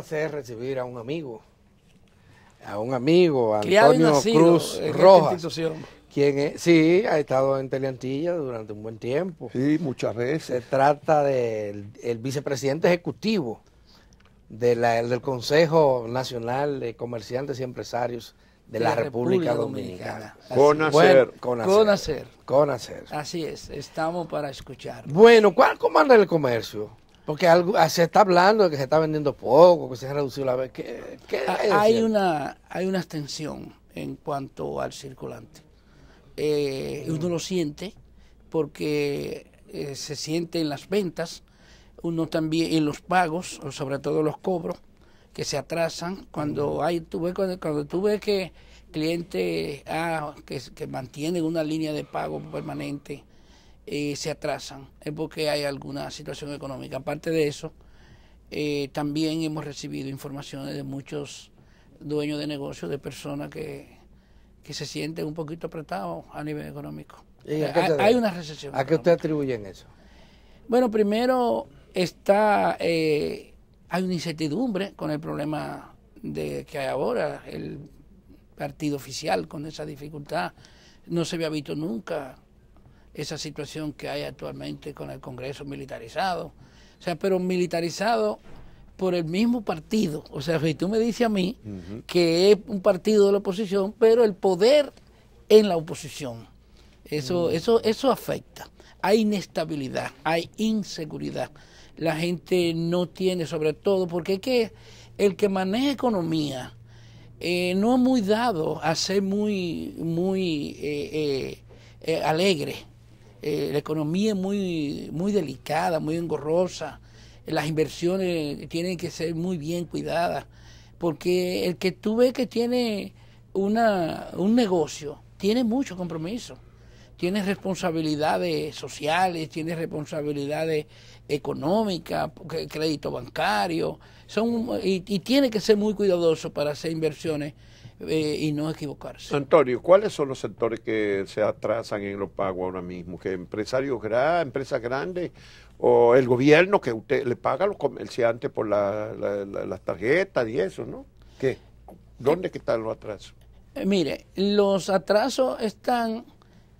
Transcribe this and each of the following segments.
placer recibir a un amigo, a un amigo, Antonio Cruz Rojas. Quien es, sí, ha estado en Teleantilla durante un buen tiempo. Sí, muchas veces. Se trata del vicepresidente ejecutivo del Consejo Nacional de Comerciantes y Empresarios de, la, República, Dominicana. Dominicana. hacer. Con hacer. Con hacer. Así es, estamos para escuchar. Bueno, ¿cuál comanda el comercio? Porque ah, se está hablando de que se está vendiendo poco, que se ha reducido la vez. Ah, hay, una, hay una extensión en cuanto al circulante. Eh, mm. uno lo siente porque eh, se siente en las ventas, uno también en los pagos, o sobre todo los cobros, que se atrasan. Cuando mm. hay, tú ves, cuando, tuve que cliente ah, que, una línea de pago permanente, se atrasan, es porque hay alguna situación económica. Aparte de eso, eh, también hemos recibido informaciones de muchos dueños de negocios, de personas que, se sienten un poquito apretados a nivel económico. Eh, hay, una recesión. ¿A qué usted atribuye en eso? Bueno, primero está eh, hay una incertidumbre con el problema de que hay ahora el partido oficial con esa dificultad no se había visto nunca esa situación que hay actualmente con el Congreso militarizado. O sea, pero militarizado por el mismo partido. O sea, si tú me dices a mí que es un partido de la oposición, pero el poder en la oposición. Eso, mm. eso, eso afecta. Hay inestabilidad, hay inseguridad. La gente no tiene, sobre todo, porque es que el que maneja economía eh, no es muy dado a ser muy, muy eh, eh, alegre eh, la economía es muy, muy delicada, muy engorrosa, las inversiones tienen que ser muy bien cuidadas, porque el que tú ves que tiene una, un negocio, tiene mucho compromiso, tiene responsabilidades sociales, tiene responsabilidades económicas, crédito bancario, son, y tiene que ser muy cuidadoso para hacer inversiones eh, y no equivocarse. Antonio, ¿cuáles son los sectores que se atrasan en los pagos ahora mismo? ¿Que empresarios grandes, empresas grandes o el gobierno que usted le paga a los comerciantes por las tarjetas y eso, ¿no? ¿Qué? ¿Dónde están los atrasos? Eh, mire, los atrasos están,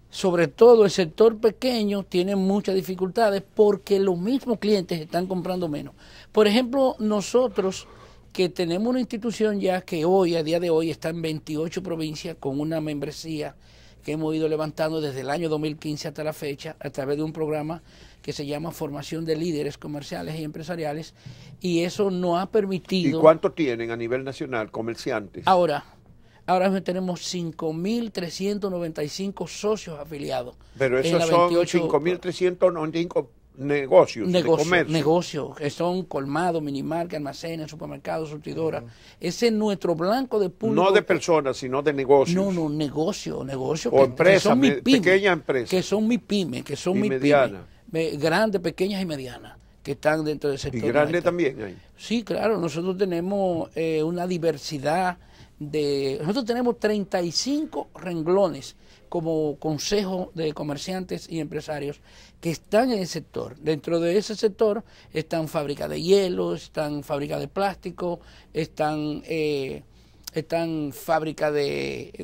sobre todo el sector pequeño tiene muchas dificultades porque los mismos clientes están comprando menos. Por ejemplo, nosotros que tenemos una institución ya que hoy, a día de hoy, está en 28 provincias con una membresía que hemos ido levantando desde el año 2015 hasta la fecha a través de un programa que se llama Formación de Líderes Comerciales y Empresariales y eso no ha permitido... ¿Y cuánto tienen a nivel nacional comerciantes? Ahora, ahora tenemos 5.395 socios afiliados. Pero esos son 5.395 negocios, Negocios, que son colmados, minimarca, almacenes, supermercados, surtidoras. Ese es nuestro blanco de público. No de personas, sino de negocios. No, no, negocio, negocio. que, empresas, pequeñas empresas. Que son mi pymes, que son mi pymes. Grandes, pequeñas y medianas que están dentro del sector. Y también Sí, claro, nosotros tenemos eh, una diversidad nosotros tenemos 35 renglones como Consejo de Comerciantes y Empresarios que están en el sector. Dentro de ese sector están fábricas de hielo, están fábricas de plástico, están, eh, están fábricas de,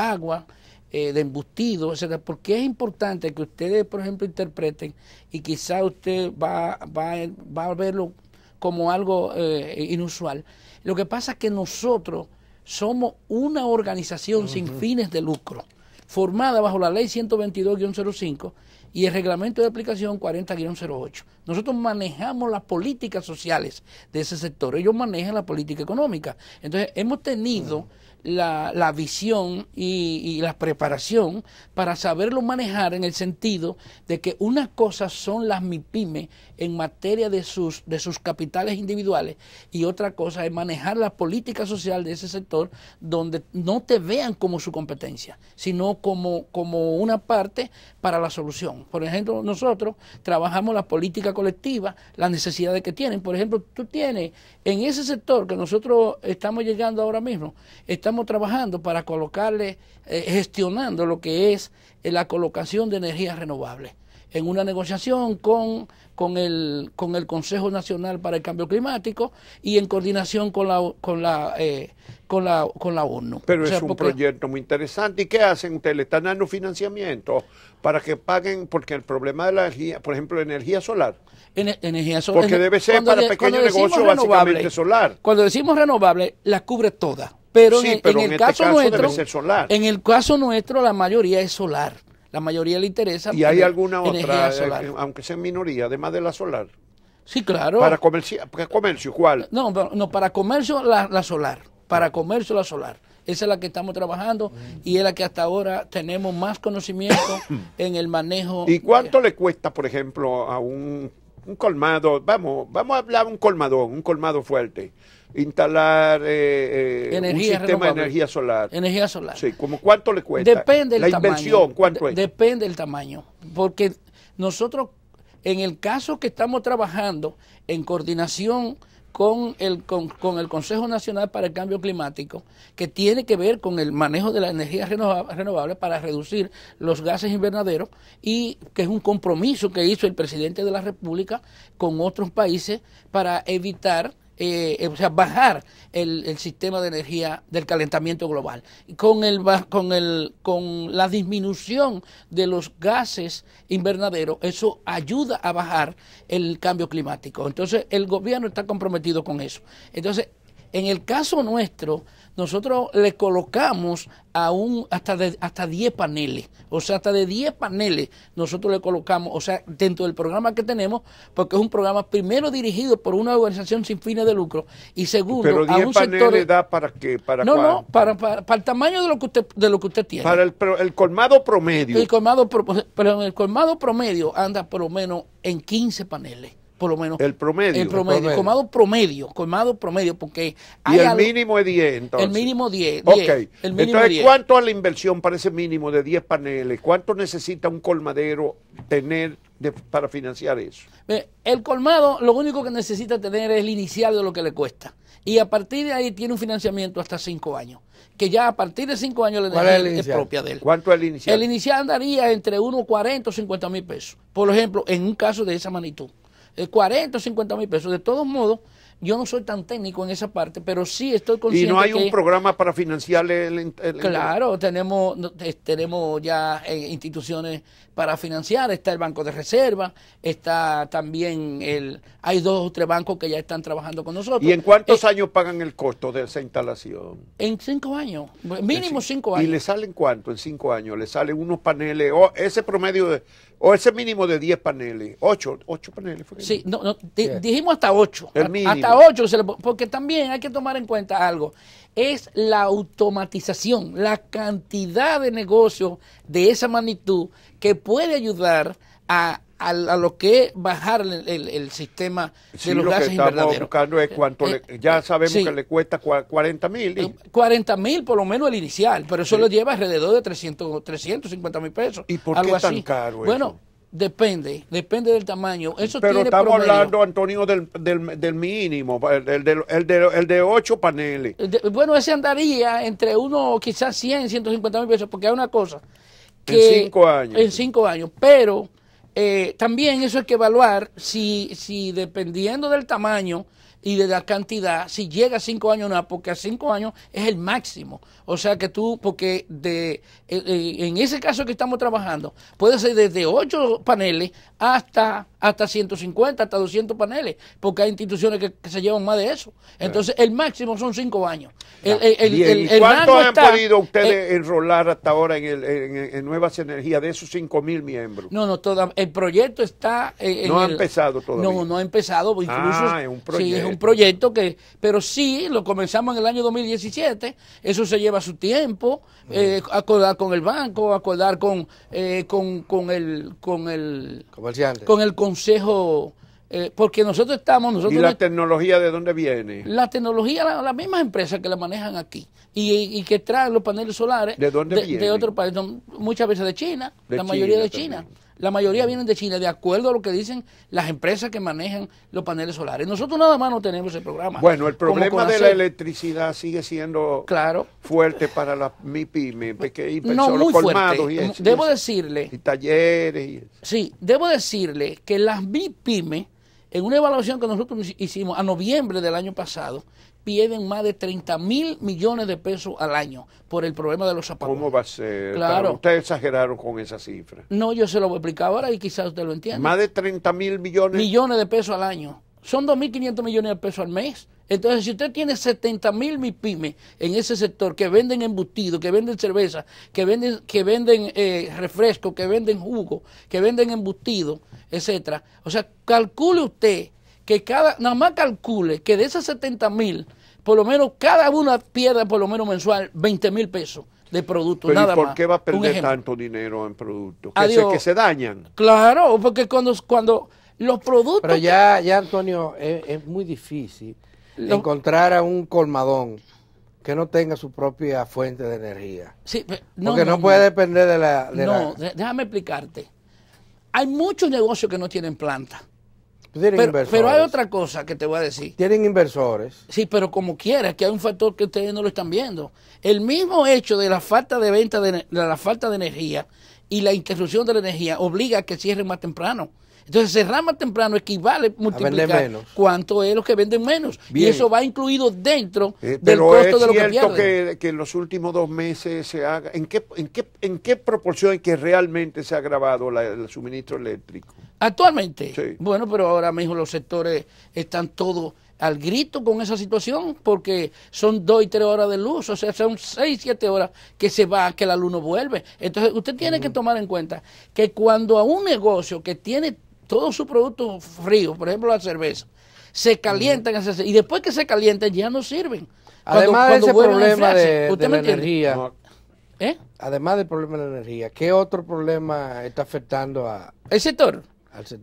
agua, eh, de embustido, etc. Porque es importante que ustedes, por ejemplo, interpreten y quizá usted va, va, va a verlo como algo eh, inusual. Lo que pasa es que nosotros somos una organización sin fines de lucro, formada bajo la ley 122-05 y el reglamento de aplicación 40-08. Nosotros manejamos las políticas sociales de ese sector, ellos manejan la política económica. Entonces, hemos tenido la, la visión y, la preparación para saberlo manejar en el sentido de que unas cosas son las MIPYME en materia de sus, de sus capitales individuales y otra cosa es manejar la política social de ese sector donde no te vean como su competencia, sino como, como una parte para la solución. Por ejemplo, nosotros trabajamos la política colectiva, las necesidades que tienen. Por ejemplo, tú tienes en ese sector que nosotros estamos llegando ahora mismo, estamos trabajando para colocarle, eh, gestionando lo que es eh, la colocación de energías renovables en una negociación con, con, el, con el Consejo Nacional para el Cambio Climático y en coordinación con la, con la, eh, con la, ONU. Pero es un proyecto muy interesante. ¿Y qué hacen ustedes? ¿Le están dando financiamiento para que paguen? Porque el problema de la energía, por ejemplo, energía solar. E, energía solar. Porque e, debe ser para pequeños negocios básicamente solar. Cuando decimos renovable, la cubre toda. Pero, en, el este caso nuestro, solar. en el caso nuestro la mayoría es solar. La mayoría le interesa. ¿Y hay alguna otra, eh, aunque sea minoría, además de la solar? Sí, claro. ¿Para, comercio, comercio cuál? No, no para comercio la, la solar. Para comercio la solar. Esa es la que estamos trabajando y es la que hasta ahora tenemos más conocimiento en el manejo. ¿Y cuánto le cuesta, por ejemplo, a un un colmado, vamos, vamos a hablar un colmadón, un colmado fuerte. Instalar eh, eh un sistema de energía solar. Energía solar. Sí, como cuánto le cuesta. Depende La inversión, ¿cuánto Depende del tamaño, porque nosotros en el caso que estamos trabajando en coordinación con el, con, el Consejo Nacional para el Cambio Climático, que tiene que ver con el manejo de la energía renovables para reducir los gases invernaderos y que es un compromiso que hizo el presidente de la República con otros países para evitar eh, o sea, bajar el, el, sistema de energía del calentamiento global. Con, el, con, el, con la disminución de los gases invernaderos, eso ayuda a bajar el cambio climático. Entonces, el gobierno está comprometido con eso. Entonces, en el caso nuestro, nosotros le colocamos a hasta, hasta 10 paneles, o sea, hasta de 10 paneles nosotros le colocamos, o sea, dentro del programa que tenemos, porque es un programa primero dirigido por una organización sin fines de lucro y segundo Pero 10 paneles da para qué? Para no, no, para, para, el tamaño de lo que usted, de lo que usted tiene. Para el, colmado promedio. El colmado, pero el colmado promedio anda por lo menos en 15 paneles por lo menos. El promedio. El promedio, promedio. colmado promedio, porque... el mínimo es 10, entonces. El mínimo 10. 10 ok. ¿cuánto es la inversión para ese mínimo de 10 paneles? ¿Cuánto necesita un colmadero tener de, para financiar eso? El colmado lo único que necesita tener es el inicial de lo que le cuesta. Y a partir de ahí tiene un financiamiento hasta 5 años. Que ya a partir de 5 años le es, propia de él. ¿Cuánto es el inicial? El inicial andaría entre 1,40 40 o 50 mil pesos. Por ejemplo, en un caso de esa magnitud. 40 o 50 mil pesos. De todos modos, yo no soy tan técnico en esa parte, pero sí estoy consciente. ¿Y no hay un programa para financiar el, Claro, tenemos, tenemos ya eh, instituciones para financiar. Está el Banco de Reserva, está también el. Hay dos o tres bancos que ya están trabajando con nosotros. ¿Y en cuántos eh, años pagan el costo de esa instalación? En cinco años, mínimo cinco años. ¿Y le salen cuánto en cinco años? ¿Le salen unos paneles? o ese promedio de o ese mínimo de diez paneles, ocho, ocho paneles. sí, no, dijimos hasta ocho. El 8 porque también hay que tomar en cuenta algo, es la automatización, la cantidad de negocios de esa magnitud que puede ayudar a, lo que bajar el, el, sistema de sí, lo que estamos buscando es cuánto eh, eh, ya eh, sabemos que le cuesta 40 mil. 40 mil por lo menos el inicial, pero eso lo lleva alrededor de 300, 350 mil pesos. ¿Y por qué tan caro Bueno, Depende, depende del tamaño. Eso Pero estamos hablando, Antonio, del, del, mínimo, el, el, de ocho paneles. bueno, ese andaría entre uno, quizás 100, 150 mil pesos, porque hay una cosa. Que, en cinco años. En años. Pero eh, también eso hay que evaluar si, si dependiendo del tamaño, y de la cantidad, si llega a cinco años, no, porque a cinco años es el máximo. O sea que tú, porque de, eh, eh, en ese caso que estamos trabajando, puede ser desde ocho paneles hasta hasta 150, hasta 200 paneles, porque hay instituciones que, se llevan más de eso. Eh. Entonces, el máximo son cinco años. El, ¿Y han podido ustedes enrolar hasta ahora en, en, Nuevas Energías de esos cinco mil miembros? No, no, toda, el proyecto está... no ha empezado todavía. No, no ha empezado. Ah, incluso, ah, es un proyecto. Sí, es un proyecto que... Pero sí, lo comenzamos en el año 2017, eso se lleva su tiempo, mm. eh, acordar con el banco, acordar con, eh, con, con el... Con el Con el consejo, eh, porque nosotros estamos... Nosotros ¿Y la tecnología de dónde viene? La tecnología, las mismas empresas que la manejan aquí y, que traen los paneles solares. ¿De dónde de, viene? otro muchas veces de China, la mayoría de China. La mayoría vienen de China, de acuerdo a lo que dicen las empresas que manejan los paneles solares. Nosotros nada más no tenemos ese programa. Bueno, el problema de la electricidad sigue siendo claro. fuerte para las MIPYME, porque no, muy colmados mm, Y debo decirle. talleres. Sí, debo decirle que las MIPYME, en una evaluación que nosotros hicimos a noviembre del año pasado, ...piden más de 30 mil millones de pesos al año por el problema de los zapatos. ¿Cómo va a ser? Claro. Ustedes exageraron con esa cifra. No, yo se lo voy a explicar ahora y quizás usted lo entienda. Más de 30 mil millones. Millones de pesos al año. Son 2.500 millones de pesos al mes. Entonces, si usted tiene 70 mil MIPIMES en ese sector que venden embutido, que venden cerveza, que venden, que venden eh, refresco, que venden jugo, que venden embutido, etcétera, o sea, calcule usted que cada, nada más calcule que de esas 70 mil, por lo menos cada una pierde por lo menos mensual 20 mil pesos de productos, nada ¿y ¿Por qué va a perder tanto dinero en productos? Que se, que se dañan. Claro, porque cuando, cuando los productos... Pero ya, ya Antonio, es, muy difícil encontrar a un colmadón que no tenga su propia fuente de energía. Sí, porque no, puede depender de la... no, déjame explicarte. Hay muchos negocios que no tienen planta. Pues pero, hay otra cosa que te voy a decir. Tienen inversores. Sí, pero como quieras, que hay un factor que ustedes no lo están viendo. El mismo hecho de la falta de venta, de, la falta de energía y la interrupción de la energía obliga a que cierren más temprano. Entonces cerrar más temprano equivale multiplicar cuánto es lo que venden menos. Y eso va incluido dentro eh, del costo de lo que Pero es cierto que en los últimos dos meses se haga, ¿en qué, en qué, en qué proporción que realmente se ha agravado el suministro eléctrico? Actualmente. Bueno, pero ahora mismo los sectores están todos al grito con esa situación porque son dos y tres horas de luz, o sea, son seis, siete horas que se va, que la luz vuelve. Entonces, usted tiene que tomar en cuenta que cuando a un negocio que tiene todos sus productos fríos, por ejemplo la cerveza, se calientan y después que se calientan ya no sirven. Además de problema de, energía. ¿Eh? Además del problema de la energía, ¿qué otro problema está afectando a... El sector.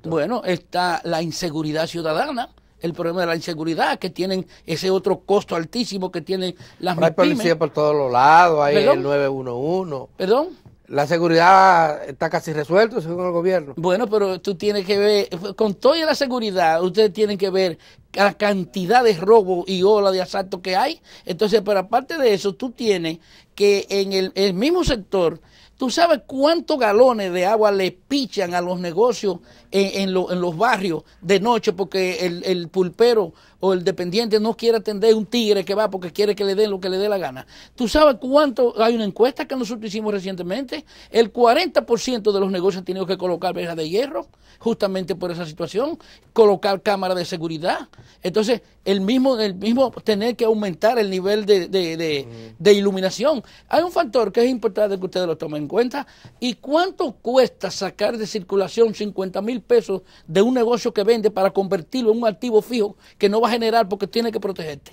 Bueno, está la inseguridad ciudadana el problema de la inseguridad, que tienen ese otro costo altísimo que tienen las Hay policía por todos los lados, hay el 911. ¿Perdón? La seguridad está casi resuelta según el gobierno. Bueno, pero tú tienes que ver, con toda la seguridad, ustedes tienen que ver la cantidad de robo y ola de asalto que hay. Entonces, pero aparte de eso, tú tienes que en el mismo sector ¿Tú sabes cuántos galones de agua le pichan a los negocios en, los barrios de noche porque el pulpero o el dependiente no quiere atender un tigre que va porque quiere que le den lo que le dé la gana. ¿Tú sabes cuánto? Hay una encuesta que nosotros hicimos recientemente. El 40% de los negocios han tenido que colocar verjas de hierro justamente por esa situación, colocar cámaras de seguridad. Entonces, el mismo, mismo tener que aumentar el nivel de, mm. de iluminación. Hay un factor que es importante que ustedes lo tomen en cuenta. ¿Y cuánto cuesta sacar de circulación 50 mil pesos de un negocio que vende para convertirlo en un activo fijo que no va a general porque tiene que protegerte.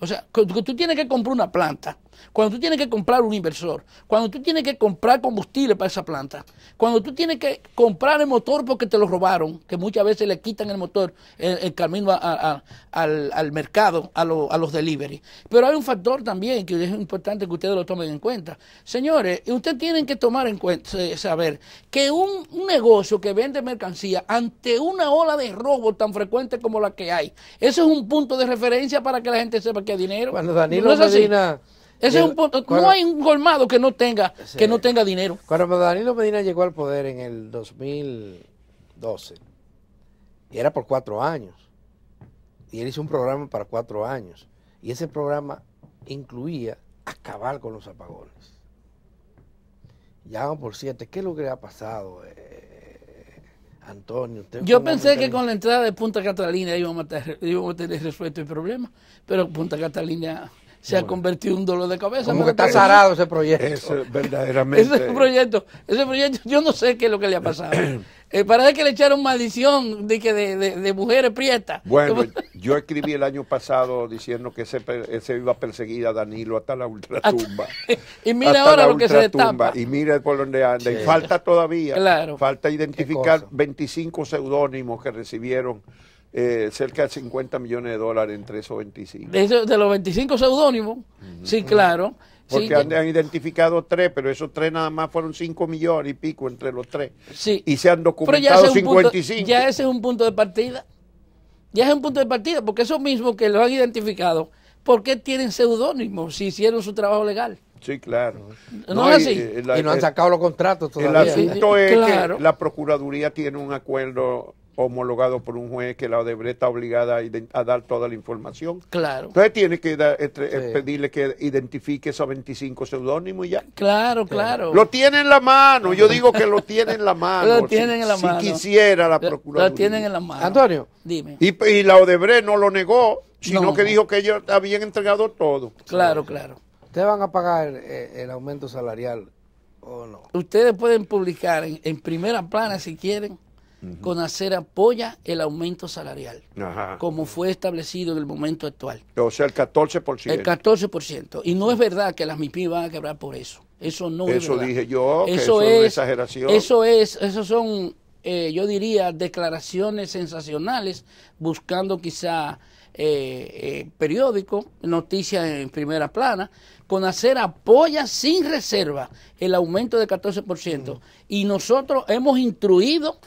O sea, tú tienes que comprar una planta cuando tú tienes que comprar un inversor, cuando tú tienes que comprar combustible para esa planta, cuando tú tienes que comprar el motor porque te lo robaron, que muchas veces le quitan el motor, En camino al, mercado, a, a los delivery. Pero hay un factor también que es importante que ustedes lo tomen en cuenta. Señores, ustedes tienen que tomar en cuenta, eh, saber que un, negocio que vende mercancía ante una ola de robo tan frecuente como la que hay, eso es un punto de referencia para que la gente sepa que hay dinero. Danilo ¿No Medina ese es un punto. no hay un colmado que no tenga que no tenga dinero. Cuando Danilo Medina llegó al poder en el 2012 y era por cuatro años y él hizo un programa para cuatro años y ese programa incluía acabar con los apagones. Ya por siete. ¿Qué es lo que le ha pasado? Eh, Antonio, yo pensé que con la entrada de Punta Catalina íbamos a tener resuelto el problema, pero Punta Catalina se ha convertido en un dolor de cabeza. Como que está zarado ese proyecto. verdaderamente. Ese proyecto, ese proyecto, yo no sé qué es lo que le ha pasado. Para eh, parece que le echaron maldición de, que de, de, mujeres prietas. Bueno, yo escribí el año pasado diciendo que ese, ese iba a Danilo hasta la ultratumba. y mira ahora lo que se destapa. Y mira por donde anda. Y falta todavía. Claro. Falta identificar 25 seudónimos que recibieron eh, cerca de 50 millones de dólares entre esos 25. De, los 25 seudónimos, sí, claro. Porque han, identificado tres, pero esos tres nada más fueron 5 millones y pico entre los tres. Sí. Y se han documentado ya 55. ya ese es un punto de partida. Ya es un punto de partida, porque esos mismos que los han identificado, ¿por qué tienen seudónimos si hicieron su trabajo legal? Sí, claro. No, es así. Eh, y, no han eh, sacado los contratos todavía. El asunto es que la Procuraduría tiene un acuerdo homologado por un juez que la Odebrecht está obligada a, dar toda la información. Claro. Entonces tiene que eh, pedirle que identifique esos 25 seudónimos y ya. Claro, claro. Lo tiene en la mano, yo digo que lo tiene en la mano. lo tienen la mano. Si quisiera la Procuraduría. Lo tienen en la mano. Antonio. Dime. Y, la Odebrecht no lo negó, sino que dijo que ellos habían entregado todo. Claro, claro. ¿Ustedes van a pagar eh, el, aumento salarial o no? Ustedes pueden publicar en primera plana si quieren con hacer apoya el aumento salarial, como fue establecido en el momento actual. O sea, el 14%. El 14%. Y no es verdad que las MIPI van a quebrar por eso. Eso no es verdad. Eso dije yo, que eso, es una exageración. Eso es, eso son, eh, yo diría, declaraciones sensacionales, buscando quizá eh, eh periódico, noticias en primera plana, con hacer apoya sin reserva el aumento del 14%. Y nosotros hemos instruido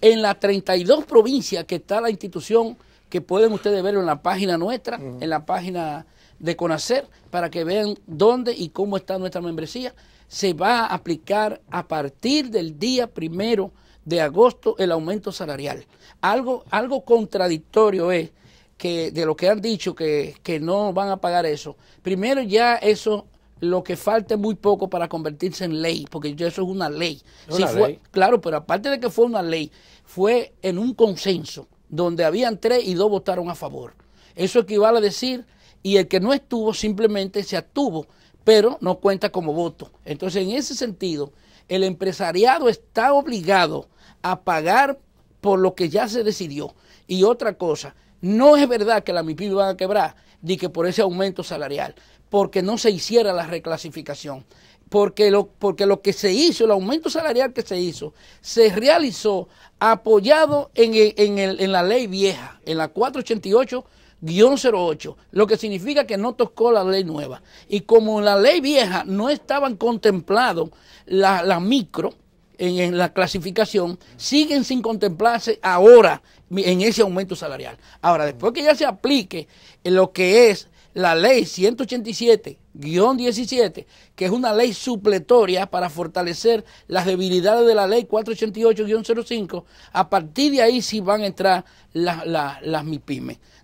en las 32 provincias que está la institución, que pueden ustedes verlo en la página nuestra, en la página de Conacer, para que vean dónde y cómo está nuestra membresía, se va a aplicar a partir del día primero de agosto el aumento salarial. Algo, algo contradictorio es que de lo que han dicho que, que no van a pagar eso. Primero ya eso lo que falte muy poco para convertirse en ley, porque eso es una ley. claro, pero aparte de que fue una ley, fue en un consenso, donde habían tres y dos votaron a favor. Eso equivale a decir, y el que no estuvo simplemente se abstuvo, pero no cuenta como voto. Entonces, en ese sentido, el empresariado está obligado a pagar por lo que ya se decidió. Y otra cosa, no es verdad que la mipi va a quebrar, ni que por ese aumento salarial porque no se hiciera la reclasificación, porque lo, porque lo que se hizo, el aumento salarial que se hizo, se realizó apoyado en, en la ley vieja, en la 488. 08, lo que significa que no tocó la ley nueva. Y como en la ley vieja no estaban contemplados la, micro, en, la clasificación siguen sin contemplarse ahora en ese aumento salarial. Ahora, después que ya se aplique lo que es la ley 187-17, que es una ley supletoria para fortalecer las debilidades de la ley 488-05, a partir de ahí sí van a entrar las, las,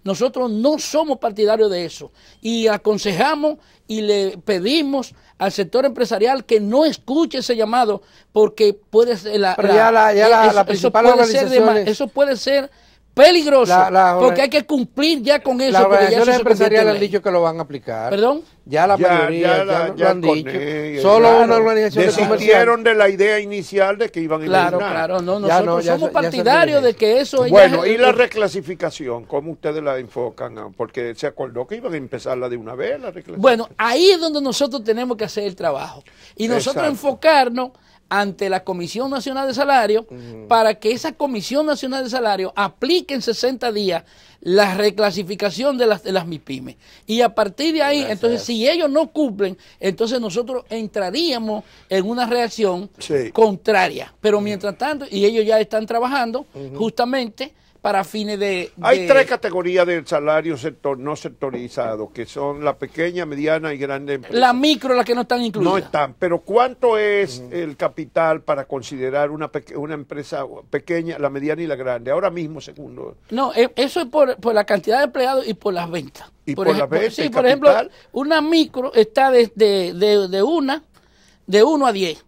Nosotros no somos partidarios de eso y aconsejamos y le pedimos al sector empresarial que no escuche ese llamado porque puede ser la, la, eso puede ser peligroso, porque hay que cumplir ya con eso. Las organizaciones empresariales han dicho que lo van a aplicar. ¿Perdón? Ya la mayoría ya, han dicho. Solo una organización desistieron de, la idea inicial de que iban a Claro, claro, no, nosotros somos partidarios de que eso Bueno, y la reclasificación, ¿cómo ustedes la enfocan? Ah, porque se acordó que iban a empezarla de una vez la reclasificación. Bueno, ahí es donde nosotros tenemos que hacer el trabajo. Y nosotros enfocarnos ante la Comisión Nacional de salarios para que esa Comisión Nacional de Salario aplique en 60 días la reclasificación de las, de las MIPIMES. Y a partir de ahí, entonces, si ellos no cumplen, entonces nosotros entraríamos en una reacción contraria. Pero mientras tanto, y ellos ya están trabajando justamente para fines de, Hay tres categorías de salario sector, no sectorizado, que son la pequeña, mediana y grande empresa. La micro, la que no están incluidas. No están, pero ¿cuánto es el capital para considerar una, una empresa pequeña, la mediana y la grande? Ahora mismo, segundo. No, eh, eso es por, la cantidad de empleados y por las ventas. Y por, las ventas. Sí, por ejemplo, una micro está desde de, una, de 1 a 10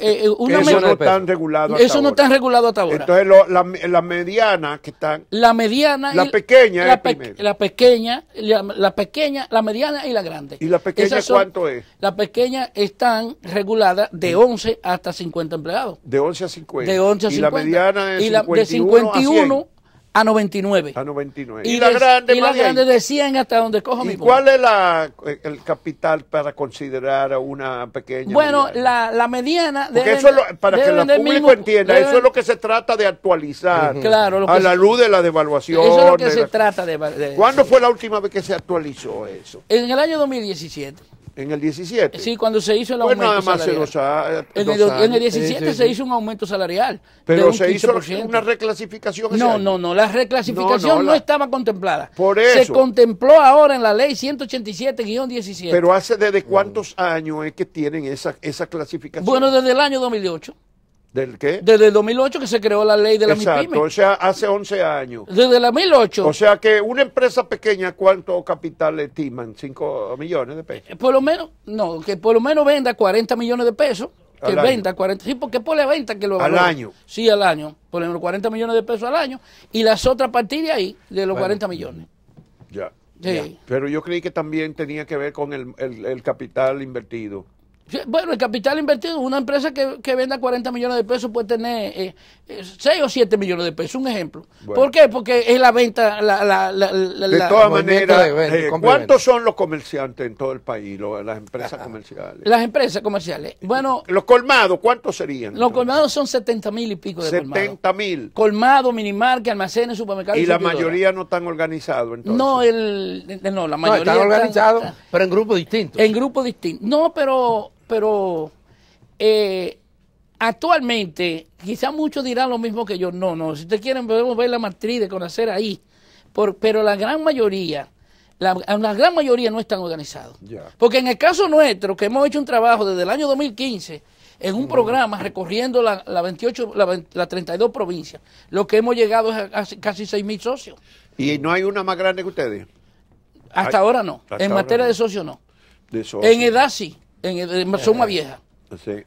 eh, eh, una eso, no están regulado hasta eso no está regulado hasta ahora. Entonces, lo, la, la, mediana que están. La mediana. La y, pequeña la, es pe, la pequeña, la, la, pequeña, la mediana y la grande. ¿Y la pequeña cuánto es? La pequeña están reguladas de 11 hasta 50 empleados. De 11 a 50. De 11 a 50. Y la mediana es y 51, de 51 a 100 a 99. A 99. Y, y la grande, y la grande de 100 hasta donde cojo mi ¿Y cuál es la, el capital para considerar a una pequeña? Bueno, La, la mediana... eso es lo, para que el público entienda, eso es lo que se trata de actualizar claro, a la luz de la devaluación. Eso es lo que se trata de... ¿Cuándo fue la última vez que se actualizó eso? En el año 2017 en el 17. Sí, cuando se hizo el pues aumento nada más salarial. Eh, en, el, en, 17 se hizo un aumento salarial. Pero se hizo una reclasificación. No, no, no, la reclasificación no, estaba contemplada. Por eso. Se contempló ahora en la ley 187-17. Pero hace desde cuántos años es que tienen esa, esa clasificación. Bueno, desde el año 2008. ¿Del qué? Desde el 2008 que se creó la ley de la Exacto, o sea, hace 11 años. Desde el 2008. O sea que una empresa pequeña, ¿cuánto capital estiman? ¿5 millones de pesos? Por lo menos, no, que por lo menos venda 40 millones de pesos. Que venda año. 40, sí, porque por la venta que lo Al año. Sí, al año. Por lo menos 40 millones de pesos al año. Y las otras partir de ahí, de los 40 millones. Ya. Sí. Pero yo creí que también tenía que ver con el, el capital invertido. Bueno, el capital invertido, una empresa que, venda 40 millones de pesos puede tener 6 eh, eh, o 7 millones de pesos, un ejemplo. ¿Por qué? Porque es la venta, la, la, de todas maneras, eh, ¿cuántos son los comerciantes en todo el país, las empresas ah, comerciales? Las empresas comerciales, bueno... Los colmados, ¿cuántos serían? Los colmados son 70 mil y pico de 70 colmados. 70 mil. Colmados, que almacenes, supermercados. ¿Y, y la mayoría no están organizados entonces? No, el, no la mayoría no, están organizados, pero en grupos distintos. En grupos distintos. No, pero pero eh, actualmente, quizá muchos dirán lo mismo que yo, no, no, si ustedes quieren podemos ver la matriz de conocer ahí, pero la gran mayoría, la, gran mayoría no están organizados. Porque en el caso nuestro, que hemos hecho un trabajo desde el año 2015, en un mm. programa recorriendo la, 28, la, 32 provincias, lo que hemos llegado es a, casi 6 mil socios. ¿Y no hay una más grande que ustedes? Hasta ahora no. en materia de socios no. En edad sí en, más viejas Vieja.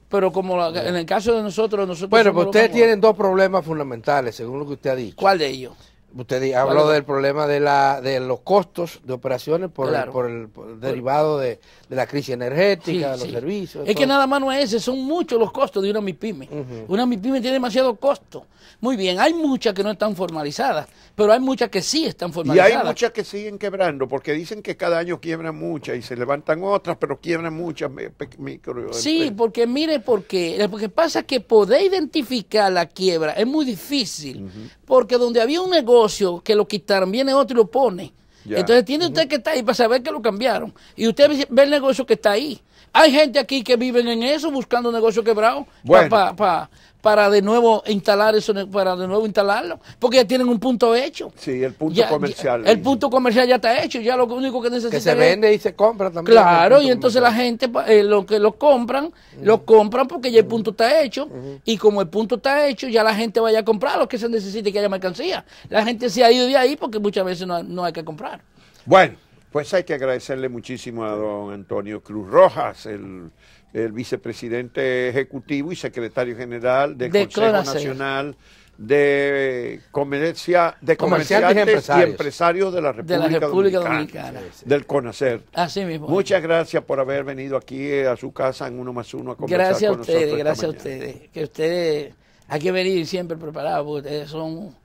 Pero como en el caso de nosotros, nosotros... Bueno, pero ustedes tienen dos problemas fundamentales, según lo que usted ha dicho. ¿Cuál de ellos? Usted habló del problema de, la, de los costos de operaciones por el, por el derivado de, de la crisis energética, de los servicios. Es que nada más no es ese, son muchos los costos de una MIPYME. Una MIPYME tiene demasiado costo. Muy bien, hay muchas que no están formalizadas, pero hay muchas que sí están formalizadas. Y hay muchas que siguen quebrando, porque dicen que cada año quiebran muchas y se levantan otras, pero quiebran muchas micro. Sí, porque mire, porque pasa que poder identificar la quiebra es muy difícil, porque donde había un negocio que lo quitaron, viene otro y lo pone. Entonces tiene usted que estar ahí para saber que lo cambiaron. Y usted ve el negocio que está ahí. Hay gente aquí que viven en eso, buscando negocio quebrado para para de nuevo instalar eso, para de nuevo instalarlo, porque ya tienen un punto hecho. Sí, el punto comercial. el punto comercial ya está hecho, ya lo único que necesita Que se vende y se compra también. Claro, y entonces la gente, eh, lo que lo compran, lo compran porque ya el punto está hecho, y como el punto está hecho, ya la gente vaya a comprar lo que se necesite que haya mercancía. La gente se ha ido de ahí porque muchas veces no, no hay que comprar. Bueno, pues hay que agradecerle muchísimo a don Antonio Cruz Rojas, el el vicepresidente ejecutivo y secretario general del de Consejo Nacional de, comercia, de comerciantes, y, empresarios. de la República, Dominicana, del CONACER. Así mismo. Muchas gracias por haber venido aquí a su casa en uno más uno a conversar gracias a ustedes, Gracias a ustedes, que ustedes hay que venir siempre preparados porque ustedes son,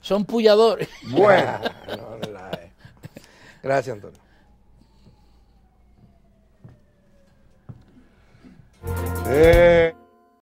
son pulladores. Bueno. Eh. gracias, Antonio. É.